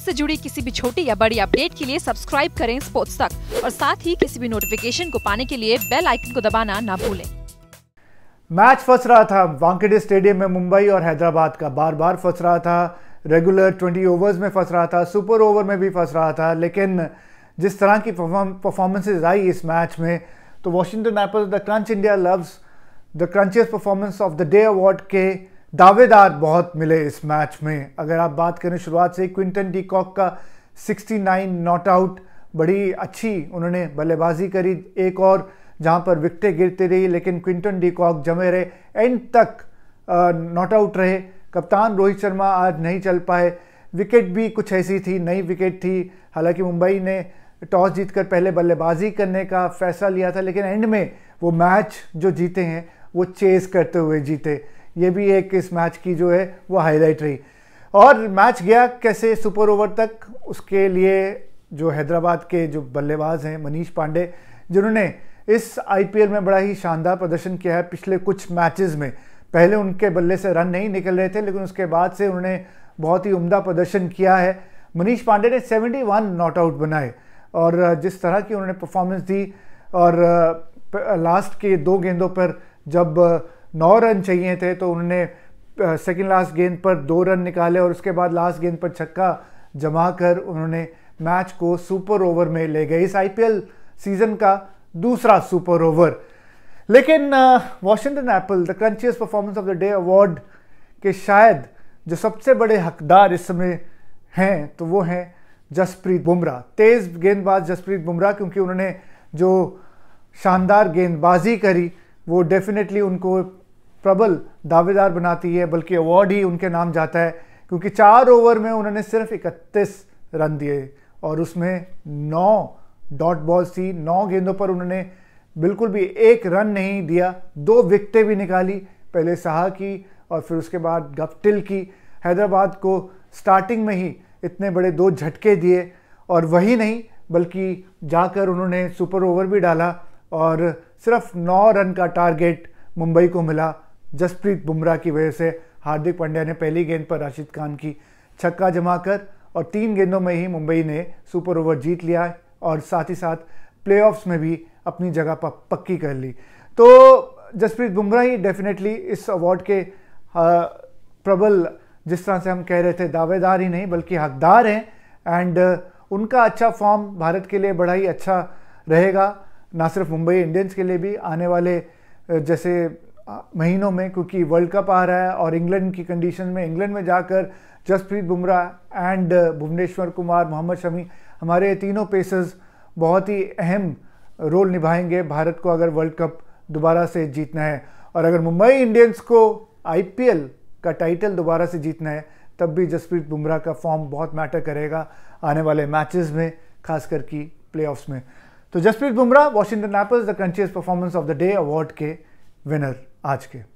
sports से जुड़ी किसी भी छोटी या बड़ी अपडेट के लिए सब्सक्राइब करें स्पोर्ट्स तक और साथ ही किसी भी नोटिफिकेशन को पाने के लिए बेल आइकन को दबाना ना भूलें मैच फंस रहा था वांकेडे स्टेडियम में मुंबई और हैदराबाद का बार बार फंस रहा था रेगुलर ट्वेंटी ओवर्स में फंस रहा था सुपर ओवर में भी फंस रहा था लेकिन जिस तरह की परफॉर्मेंसेज आई इस मैच में तो Washington apple the crunch India loves the crunchiest performance of the day award के दावेदार बहुत मिले इस मैच में अगर आप बात करें शुरुआत से क्विंटन डीकॉक का 69 नॉट आउट बड़ी अच्छी उन्होंने बल्लेबाजी करी एक और जहां पर विकटें गिरती रही लेकिन क्विंटन डीकॉक जमे रहे एंड तक नॉट आउट रहे कप्तान रोहित शर्मा आज नहीं चल पाए विकेट भी कुछ ऐसी थी नई विकेट थी हालांकि मुंबई ने टॉस जीतकर पहले बल्लेबाजी करने का फैसला लिया था लेकिन एंड में वो मैच जो जीते हैं वो चेस करते हुए जीते ये भी एक इस मैच की जो है वो हाईलाइट रही और मैच गया कैसे सुपर ओवर तक उसके लिए जो हैदराबाद के जो बल्लेबाज हैं मनीष पांडे जिन्होंने इस आईपीएल में बड़ा ही शानदार प्रदर्शन किया है पिछले कुछ मैचेस में पहले उनके बल्ले से रन नहीं निकल रहे थे लेकिन उसके बाद से उन्होंने बहुत ही उम्दा प्रदर्शन किया है मनीष पांडे ने 71 नॉट आउट बनाए और जिस तरह की उन्होंने परफॉर्मेंस दी और लास्ट के दो गेंदों पर जब नौ रन चाहिए थे तो उन्होंने सेकेंड लास्ट गेंद पर दो रन निकाले और उसके बाद लास्ट गेंद पर छक्का जमा कर उन्होंने मैच को सुपर ओवर में ले गए इस आई सीजन का दूसरा सुपर ओवर लेकिन Washington apple the crunchiest performance of the day award के शायद जो सबसे बड़े हकदार इस समय हैं तो वो हैं जसप्रीत बुमराह तेज़ गेंदबाज जसप्रीत बुमराह क्योंकि उन्होंने जो शानदार गेंदबाजी करी वो डेफिनेटली उनको प्रबल दावेदार बनाती है बल्कि अवार्ड ही उनके नाम जाता है क्योंकि चार ओवर में उन्होंने सिर्फ इकतीस रन दिए और उसमें नौ डॉट बॉल्स थी नौ गेंदों पर उन्होंने बिल्कुल भी एक रन नहीं दिया दो विकटें भी निकाली पहले साहा की और फिर उसके बाद गफ्टिल की हैदराबाद को स्टार्टिंग में ही इतने बड़े दो झटके दिए और वही नहीं बल्कि जाकर उन्होंने सुपर ओवर भी डाला और सिर्फ नौ रन का टारगेट मुंबई को मिला जसप्रीत बुमराह की वजह से हार्दिक पांड्या ने पहली गेंद पर राशिद खान की छक्का जमाकर और तीन गेंदों में ही मुंबई ने सुपर ओवर जीत लिया और साथ ही साथ प्लेऑफ्स में भी अपनी जगह पक्की कर ली तो जसप्रीत बुमराह ही डेफिनेटली इस अवार्ड के प्रबल जिस तरह से हम कह रहे थे दावेदार ही नहीं बल्कि हकदार हैं एंड उनका अच्छा फॉर्म भारत के लिए बड़ा ही अच्छा रहेगा ना सिर्फ मुंबई इंडियंस के लिए भी आने वाले जैसे महीनों में क्योंकि वर्ल्ड कप आ रहा है और इंग्लैंड की कंडीशन में इंग्लैंड में जाकर जसप्रीत बुमराह एंड uh, भुवनेश्वर कुमार मोहम्मद शमी हमारे तीनों पेसर्स बहुत ही अहम रोल निभाएंगे भारत को अगर वर्ल्ड कप दोबारा से जीतना है और अगर मुंबई इंडियंस को आई का टाइटल दोबारा से जीतना है तब भी जसप्रीत बुमराह का फॉर्म बहुत मैटर करेगा आने वाले मैचेस में खास करके प्ले में तो Jasprit Bumrah Washington apples the कंट्रीज performance of the day award के विनर आज के